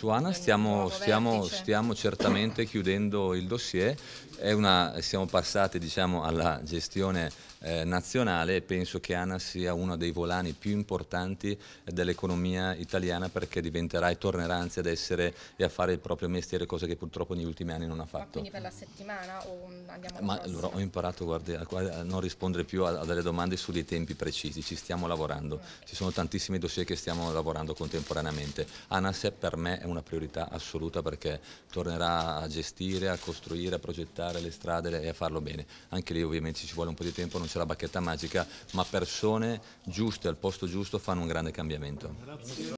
su ANA stiamo, stiamo, stiamo, certamente chiudendo il dossier, una, siamo passati diciamo, alla gestione eh, nazionale e penso che ANA sia uno dei volani più importanti dell'economia italiana perché diventerà e tornerà anzi ad essere e a fare il proprio mestiere, cosa che purtroppo negli ultimi anni non ha fatto. Ma quindi per la settimana o andiamo Ma allora, ho imparato guardi, a non rispondere più a, a, delle domande su dei tempi precisi, ci stiamo lavorando, okay. Mm. ci sono tantissimi dossier che stiamo lavorando contemporaneamente. se per me è una priorità assoluta perché tornerà a gestire, a costruire, a progettare le strade e a farlo bene. Anche lì ovviamente ci vuole un po' di tempo, non c'è la bacchetta magica, ma persone giuste al posto giusto fanno un grande cambiamento.